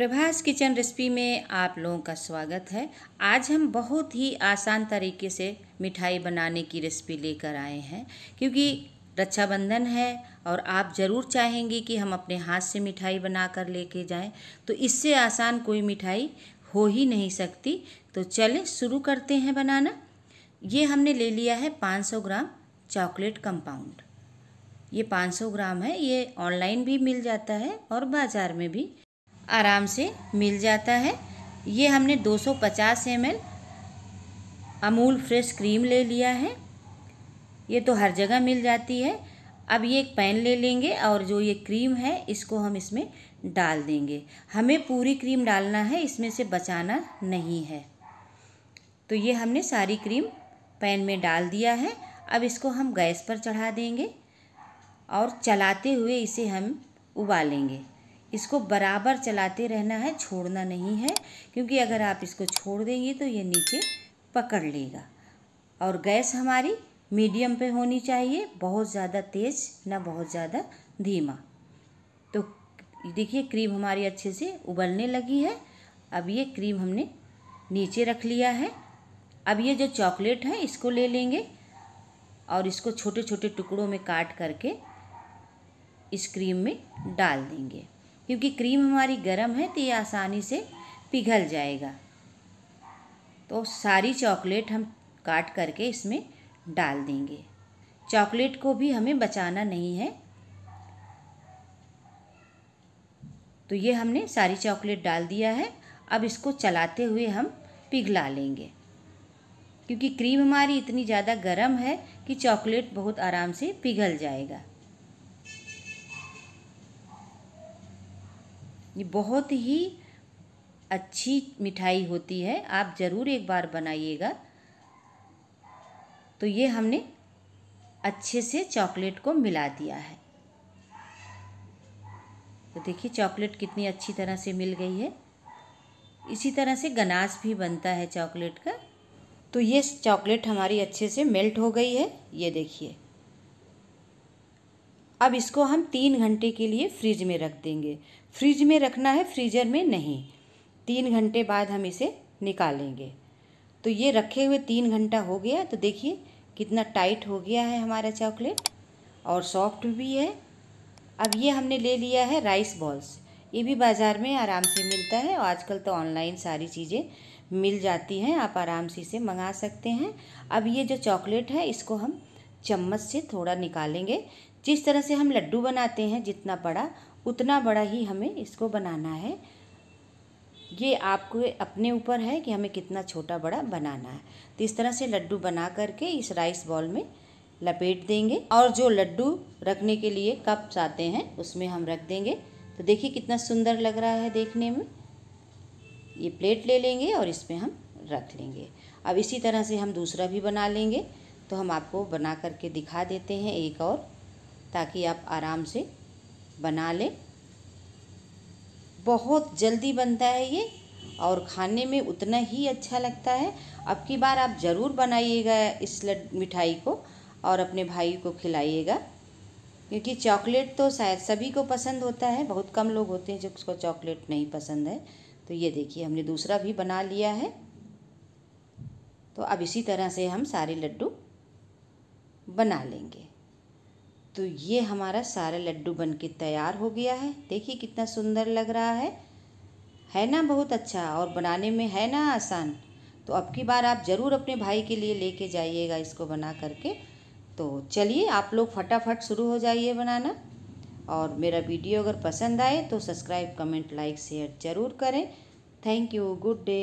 Prabhas kitchen recipe में आप लोगों का स्वागत है आज हम बहुत ही आसान तरीके से मिठाई बनाने की रेसिपी लेकर आए हैं क्योंकि रक्षाबंधन है और आप ज़रूर चाहेंगे कि हम अपने हाथ से मिठाई बना कर लेके जाएं तो इससे आसान कोई मिठाई हो ही नहीं सकती तो चलें शुरू करते हैं बनाना ये हमने ले लिया है 500 ग्राम चॉकलेट कंपाउंड ये 500 ग्राम है ये ऑनलाइन भी मिल जाता है और बाज़ार में भी आराम से मिल जाता है ये हमने 250 सौ अमूल फ्रेश क्रीम ले लिया है ये तो हर जगह मिल जाती है अब ये एक पैन ले लेंगे और जो ये क्रीम है इसको हम इसमें डाल देंगे हमें पूरी क्रीम डालना है इसमें से बचाना नहीं है तो ये हमने सारी क्रीम पैन में डाल दिया है अब इसको हम गैस पर चढ़ा देंगे और चलाते हुए इसे हम उबालेंगे इसको बराबर चलाते रहना है छोड़ना नहीं है क्योंकि अगर आप इसको छोड़ देंगे तो ये नीचे पकड़ लेगा और गैस हमारी मीडियम पे होनी चाहिए बहुत ज़्यादा तेज़ ना बहुत ज़्यादा धीमा तो देखिए क्रीम हमारी अच्छे से उबलने लगी है अब ये क्रीम हमने नीचे रख लिया है अब ये जो चॉकलेट है इसको ले लेंगे और इसको छोटे छोटे टुकड़ों में काट करके इस क्रीम में डाल देंगे क्योंकि क्रीम हमारी गर्म है तो ये आसानी से पिघल जाएगा तो सारी चॉकलेट हम काट करके इसमें डाल देंगे चॉकलेट को भी हमें बचाना नहीं है तो ये हमने सारी चॉकलेट डाल दिया है अब इसको चलाते हुए हम पिघला लेंगे क्योंकि क्रीम हमारी इतनी ज़्यादा गर्म है कि चॉकलेट बहुत आराम से पिघल जाएगा ये बहुत ही अच्छी मिठाई होती है आप ज़रूर एक बार बनाइएगा तो ये हमने अच्छे से चॉकलेट को मिला दिया है तो देखिए चॉकलेट कितनी अच्छी तरह से मिल गई है इसी तरह से गनाश भी बनता है चॉकलेट का तो ये चॉकलेट हमारी अच्छे से मेल्ट हो गई है ये देखिए अब इसको हम तीन घंटे के लिए फ्रिज में रख देंगे फ्रिज में रखना है फ्रीजर में नहीं तीन घंटे बाद हम इसे निकालेंगे तो ये रखे हुए तीन घंटा हो गया तो देखिए कितना टाइट हो गया है हमारा चॉकलेट और सॉफ्ट भी है अब ये हमने ले लिया है राइस बॉल्स ये भी बाज़ार में आराम से मिलता है और आजकल तो ऑनलाइन सारी चीज़ें मिल जाती हैं आप आराम से इसे मंगा सकते हैं अब ये जो चॉकलेट है इसको हम चम्मच से थोड़ा निकालेंगे जिस तरह से हम लड्डू बनाते हैं जितना बड़ा उतना बड़ा ही हमें इसको बनाना है ये आपको अपने ऊपर है कि हमें कितना छोटा बड़ा बनाना है तो इस तरह से लड्डू बना करके इस राइस बॉल में लपेट देंगे और जो लड्डू रखने के लिए कप्स आते हैं उसमें हम रख देंगे तो देखिए कितना सुंदर लग रहा है देखने में ये प्लेट ले लेंगे और इसमें हम रख लेंगे अब इसी तरह से हम दूसरा भी बना लेंगे तो हम आपको बना करके दिखा देते हैं एक और ताकि आप आराम से बना लें बहुत जल्दी बनता है ये और खाने में उतना ही अच्छा लगता है अब की बार आप ज़रूर बनाइएगा इस लड मिठाई को और अपने भाई को खिलाइएगा क्योंकि चॉकलेट तो शायद सभी को पसंद होता है बहुत कम लोग होते हैं जिसको चॉकलेट नहीं पसंद है तो ये देखिए हमने दूसरा भी बना लिया है तो अब इसी तरह से हम सारे लड्डू बना लेंगे तो ये हमारा सारा लड्डू बन के तैयार हो गया है देखिए कितना सुंदर लग रहा है है ना बहुत अच्छा और बनाने में है ना आसान तो अब की बार आप ज़रूर अपने भाई के लिए लेके जाइएगा इसको बना करके तो चलिए आप लोग फटाफट शुरू हो जाइए बनाना और मेरा वीडियो अगर पसंद आए तो सब्सक्राइब कमेंट लाइक शेयर ज़रूर करें थैंक यू गुड डे